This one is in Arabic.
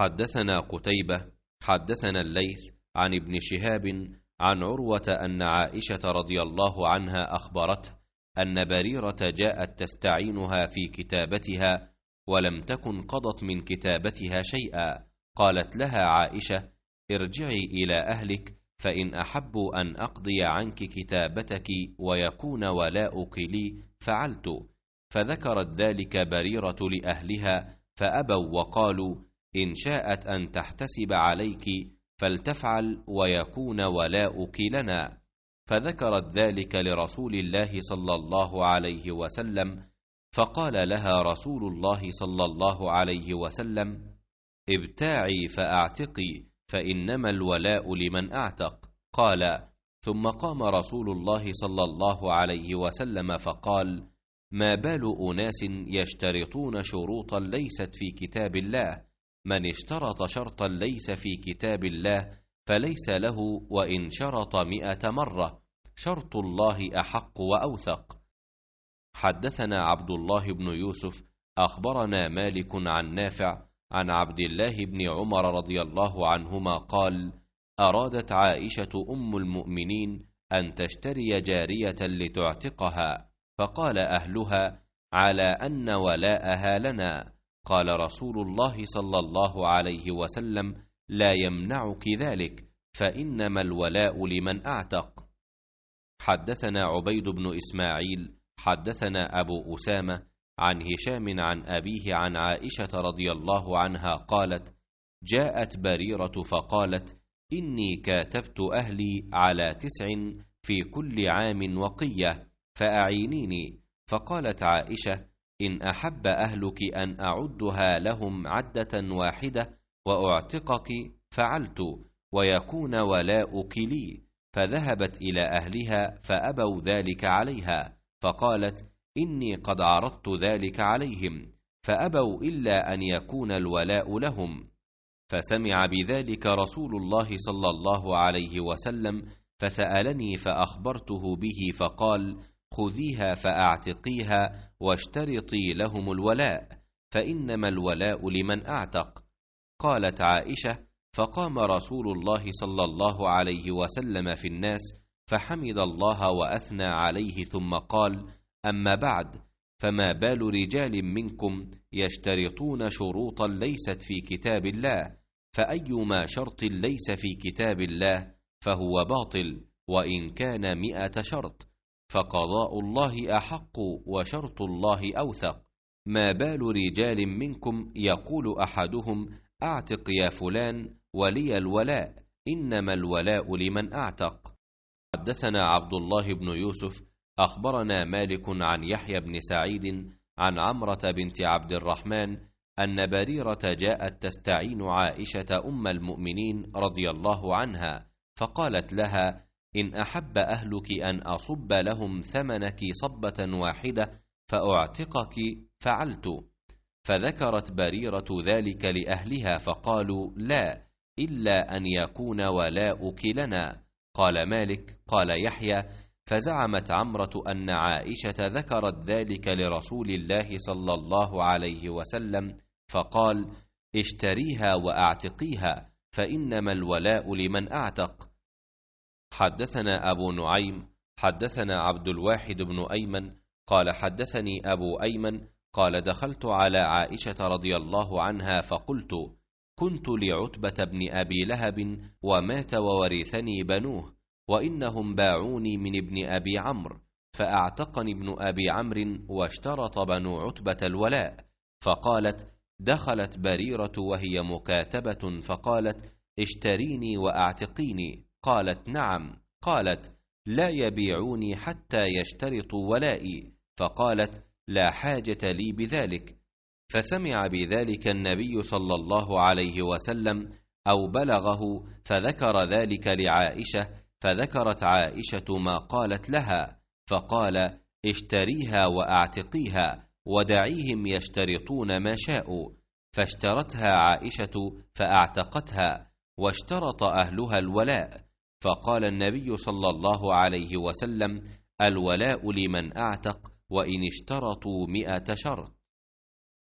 حدثنا قتيبة حدثنا الليث عن ابن شهاب عن عروة أن عائشة رضي الله عنها أخبرته أن بريرة جاءت تستعينها في كتابتها ولم تكن قضت من كتابتها شيئا قالت لها عائشة ارجعي إلى أهلك فإن أحبوا أن أقضي عنك كتابتك ويكون ولاؤك لي فعلت فذكرت ذلك بريرة لأهلها فأبوا وقالوا إن شاءت أن تحتسب عليك فلتفعل ويكون ولاؤك لنا فذكرت ذلك لرسول الله صلى الله عليه وسلم فقال لها رسول الله صلى الله عليه وسلم ابتاعي فاعتقي فانما الولاء لمن اعتق قال ثم قام رسول الله صلى الله عليه وسلم فقال ما بال اناس يشترطون شروطا ليست في كتاب الله من اشترط شرطا ليس في كتاب الله فليس له وإن شرط مئة مرة شرط الله أحق وأوثق حدثنا عبد الله بن يوسف أخبرنا مالك عن نافع عن عبد الله بن عمر رضي الله عنهما قال أرادت عائشة أم المؤمنين أن تشتري جارية لتعتقها فقال أهلها على أن ولاءها لنا قال رسول الله صلى الله عليه وسلم لا يمنعك ذلك فانما الولاء لمن اعتق حدثنا عبيد بن اسماعيل حدثنا ابو اسامه عن هشام عن ابيه عن عائشه رضي الله عنها قالت جاءت بريره فقالت اني كاتبت اهلي على تسع في كل عام وقيه فاعينيني فقالت عائشه إن أحب أهلك أن أعدها لهم عدة واحدة وأعتقك فعلت ويكون ولاؤك لي فذهبت إلى أهلها فأبوا ذلك عليها فقالت إني قد عرضت ذلك عليهم فأبوا إلا أن يكون الولاء لهم فسمع بذلك رسول الله صلى الله عليه وسلم فسألني فأخبرته به فقال خذيها فأعتقيها واشترطي لهم الولاء فإنما الولاء لمن أعتق قالت عائشة فقام رسول الله صلى الله عليه وسلم في الناس فحمد الله وأثنى عليه ثم قال أما بعد فما بال رجال منكم يشترطون شروطا ليست في كتاب الله فأيما شرط ليس في كتاب الله فهو باطل وإن كان مئة شرط فقضاء الله احق وشرط الله اوثق ما بال رجال منكم يقول احدهم اعتق يا فلان ولي الولاء انما الولاء لمن اعتق حدثنا عبد الله بن يوسف اخبرنا مالك عن يحيى بن سعيد عن عمره بنت عبد الرحمن ان بريره جاءت تستعين عائشه ام المؤمنين رضي الله عنها فقالت لها إن أحب أهلك أن أصب لهم ثمنك صبة واحدة فأعتقك فعلت فذكرت بريرة ذلك لأهلها فقالوا لا إلا أن يكون ولاؤك لنا قال مالك قال يحيى فزعمت عمرة أن عائشة ذكرت ذلك لرسول الله صلى الله عليه وسلم فقال اشتريها وأعتقيها فإنما الولاء لمن أعتق حدثنا أبو نعيم حدثنا عبد الواحد بن أيمن قال حدثني أبو أيمن قال دخلت على عائشة رضي الله عنها فقلت كنت لعتبة بن أبي لهب ومات وورثني بنوه وإنهم باعوني من ابن أبي عمرو فأعتقني ابن أبي عمرو واشترط بنو عتبة الولاء فقالت دخلت بريرة وهي مكاتبة فقالت اشتريني وأعتقيني قالت نعم قالت لا يبيعوني حتى يشترطوا ولائي فقالت لا حاجه لي بذلك فسمع بذلك النبي صلى الله عليه وسلم او بلغه فذكر ذلك لعائشه فذكرت عائشه ما قالت لها فقال اشتريها واعتقيها ودعيهم يشترطون ما شاءوا فاشترتها عائشه فاعتقتها واشترط اهلها الولاء فقال النبي صلى الله عليه وسلم الولاء لمن أعتق وإن اشترطوا مئة شرط